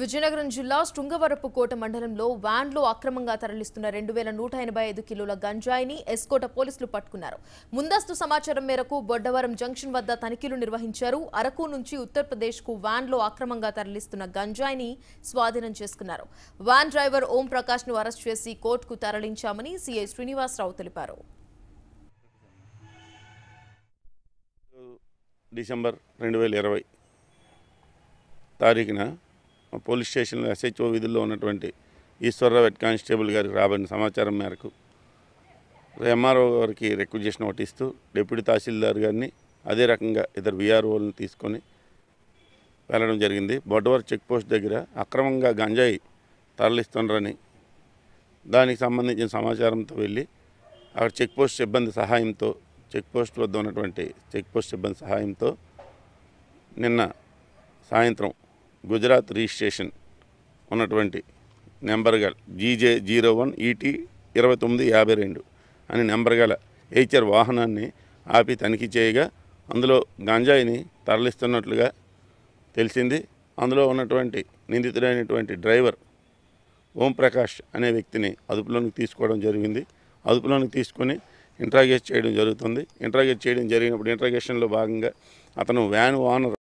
విజయనగరం జిల్లా శృంగవరపు కోట మండలంలో వ్యాన్లో అక్రమంగా తరలిస్తున్న రెండు వేల నూట ఎనభై ఐదు కిలోల గంజాయిని ఎస్కోట పోలీసులు పట్టుకున్నారు ముందస్తు సమాచారం మేరకు బొడ్డవరం జంక్షన్ వద్ద తనిఖీలు నిర్వహించారు అరకు నుంచి ఉత్తరప్రదేశ్కు వ్యాన్లో అక్రమంగా తరలిస్తున్న గంజాయిని స్వాధీనం చేసుకున్నారు వ్యాన్ డ్రైవర్ ఓం ప్రకాష్ను అరెస్ట్ చేసి కోర్టుకు తరలించామని సీఐ శ్రీనివాసరావు తెలిపారు డిసెంబర్ రెండు వేల ఇరవై తారీఖున పోలీస్ స్టేషన్లో ఎస్హెచ్ఓ విధుల్లో ఉన్నటువంటి ఈశ్వరరావు హెడ్ కానిస్టేబుల్ గారికి రాబడిన సమాచారం మేరకు ఎంఆర్ఓ గారికి రిక్వజిషన్ నోటిస్తూ డిప్యూటీ తహసీల్దార్ గారిని అదే రకంగా ఇద్దరు విఆర్ఓలను తీసుకొని వెళ్ళడం జరిగింది బొడ్వర్ చెక్పోస్ట్ దగ్గర అక్రమంగా గంజాయి తరలిస్తుండ్రని దానికి సంబంధించిన సమాచారంతో వెళ్ళి అక్కడ చెక్పోస్ట్ సిబ్బంది సహాయంతో చెక్పోస్ట్ వద్ద ఉన్నటువంటి చెక్పోస్ట్ సిబ్బంది సహాయంతో నిన్న సాయంత్రం గుజరాత్ రిజిస్ట్రేషన్ ఉన్నటువంటి నెంబర్ గల జీజే జీరో వన్ ఈటీ ఇరవై తొమ్మిది యాభై రెండు అని నెంబర్ గల హెచ్ఆర్ వాహనాన్ని ఆపి తనిఖీ చేయగా అందులో గంజాయిని తరలిస్తున్నట్లుగా తెలిసింది అందులో ఉన్నటువంటి నిందితుడైనటువంటి డ్రైవర్ ఓంప్రకాష్ అనే వ్యక్తిని అదుపులోనికి తీసుకోవడం జరిగింది అదుపులోనికి తీసుకొని ఇంట్రాగేట్ చేయడం జరుగుతుంది ఇంట్రాగేట్ చేయడం జరిగినప్పుడు ఇంట్రాగేషన్లో భాగంగా అతను వ్యాన్ ఓనర్